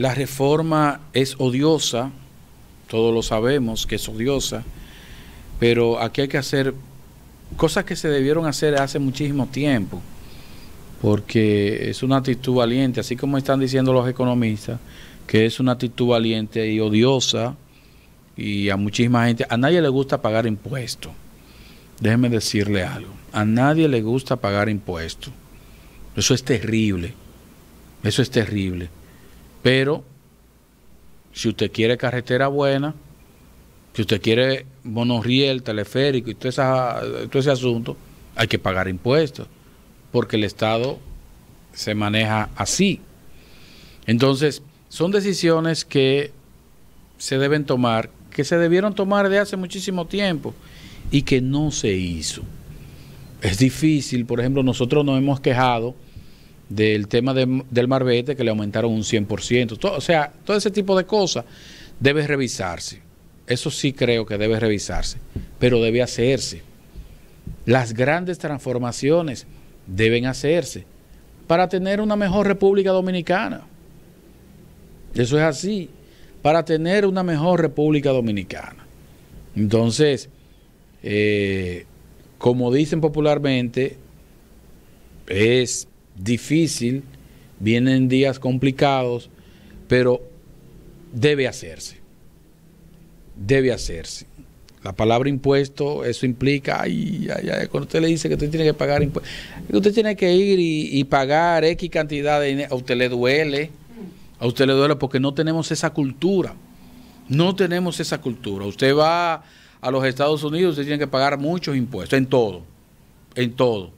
La reforma es odiosa, todos lo sabemos que es odiosa, pero aquí hay que hacer cosas que se debieron hacer hace muchísimo tiempo, porque es una actitud valiente, así como están diciendo los economistas, que es una actitud valiente y odiosa, y a muchísima gente, a nadie le gusta pagar impuestos. Déjeme decirle algo, a nadie le gusta pagar impuestos. Eso es terrible, eso es terrible. Pero si usted quiere carretera buena, si usted quiere monorriel, teleférico y todo, todo ese asunto, hay que pagar impuestos, porque el Estado se maneja así. Entonces, son decisiones que se deben tomar, que se debieron tomar de hace muchísimo tiempo y que no se hizo. Es difícil, por ejemplo, nosotros nos hemos quejado del tema del marbete que le aumentaron un 100%. o sea, todo ese tipo de cosas debe revisarse. Eso sí creo que debe revisarse, pero debe hacerse. Las grandes transformaciones deben hacerse para tener una mejor República Dominicana. Eso es así, para tener una mejor República Dominicana. Entonces, eh, como dicen popularmente, es difícil, vienen días complicados, pero debe hacerse. Debe hacerse. La palabra impuesto, eso implica, ay, ay, cuando usted le dice que usted tiene que pagar impuestos, usted tiene que ir y, pagar X cantidad de a usted le duele, a usted le duele porque no tenemos esa cultura, no tenemos esa cultura. Usted va a los Estados Unidos, usted tiene que pagar muchos impuestos, en todo, en todo.